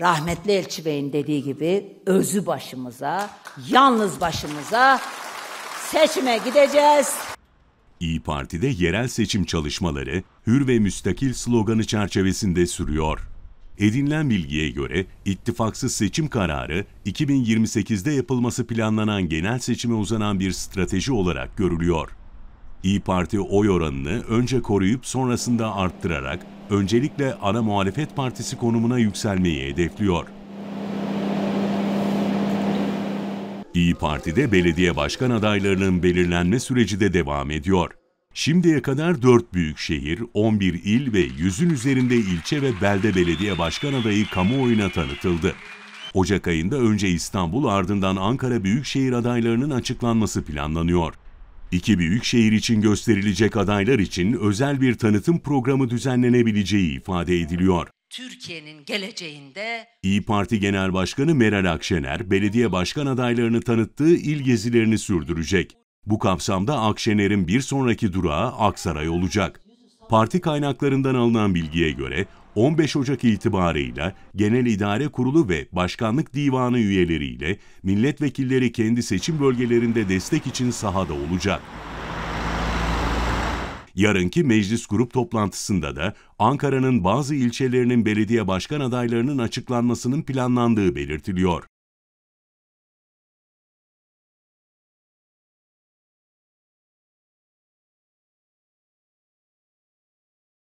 rahmetli Elçi Bey'in dediği gibi özü başımıza, yalnız başımıza seçime gideceğiz. İyi Parti'de yerel seçim çalışmaları hür ve müstakil sloganı çerçevesinde sürüyor. Edinilen bilgiye göre ittifaksız seçim kararı 2028'de yapılması planlanan genel seçime uzanan bir strateji olarak görülüyor. İyi Parti oy oranını önce koruyup sonrasında arttırarak öncelikle ana muhalefet partisi konumuna yükselmeyi hedefliyor. İyi Parti'de belediye başkan adaylarının belirlenme süreci de devam ediyor. Şimdiye kadar 4 büyük şehir, 11 il ve 100'ün üzerinde ilçe ve belde belediye başkan adayı kamuoyuna tanıtıldı. Ocak ayında önce İstanbul ardından Ankara Büyükşehir adaylarının açıklanması planlanıyor. İki büyük şehir için gösterilecek adaylar için özel bir tanıtım programı düzenlenebileceği ifade ediliyor. Türkiye'nin geleceğinde İyi Parti Genel Başkanı Meral Akşener belediye başkan adaylarını tanıttığı il gezilerini sürdürecek. Bu kapsamda Akşener'in bir sonraki durağı Aksaray olacak. Parti kaynaklarından alınan bilgiye göre 15 Ocak itibarıyla Genel İdare Kurulu ve Başkanlık Divanı üyeleriyle milletvekilleri kendi seçim bölgelerinde destek için sahada olacak. Yarınki meclis grup toplantısında da Ankara'nın bazı ilçelerinin belediye başkan adaylarının açıklanmasının planlandığı belirtiliyor.